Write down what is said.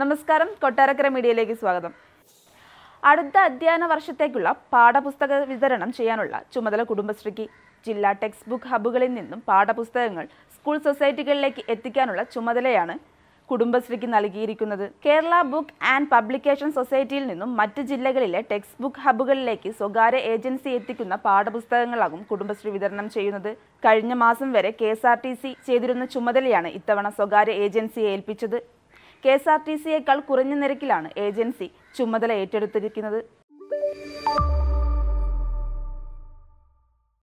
നമസ്കാരം കൊട്ടാരക്കര മീഡിയയിലേക്ക് സ്വാഗതം അടുത്ത അധ്യയന വർഷത്തേക്കുള്ള പാഠപുസ്തക വിതരണം ചെയ്യാനുള്ള ചുമതല കുടുംബശ്രീക്ക് ജില്ലാ ടെക്സ്റ്റ് ബുക്ക് ഹബ്ബുകളിൽ നിന്നും പാഠപുസ്തകങ്ങൾ സ്കൂൾ സൊസൈറ്റികളിലേക്ക് എത്തിക്കാനുള്ള ചുമതലയാണ് കുടുംബശ്രീക്ക് നൽകിയിരിക്കുന്നത് കേരള ബുക്ക് ആൻഡ് പബ്ലിക്കേഷൻ സൊസൈറ്റിയിൽ നിന്നും മറ്റ് ജില്ലകളിലെ ടെക്സ്റ്റ് ബുക്ക് ഹബുകളിലേക്ക് സ്വകാര്യ ഏജൻസി എത്തിക്കുന്ന പാഠപുസ്തകങ്ങളാകും കുടുംബശ്രീ വിതരണം ചെയ്യുന്നത് കഴിഞ്ഞ മാസം വരെ കെ ചെയ്തിരുന്ന ചുമതലയാണ് ഇത്തവണ സ്വകാര്യ ഏജൻസിയെ ഏൽപ്പിച്ചത് കെ എസ് ആർ ടി സിയേക്കാൾ കുറഞ്ഞ നിരക്കിലാണ് ഏജൻസി ചുമതല ഏറ്റെടുത്തിരിക്കുന്നത്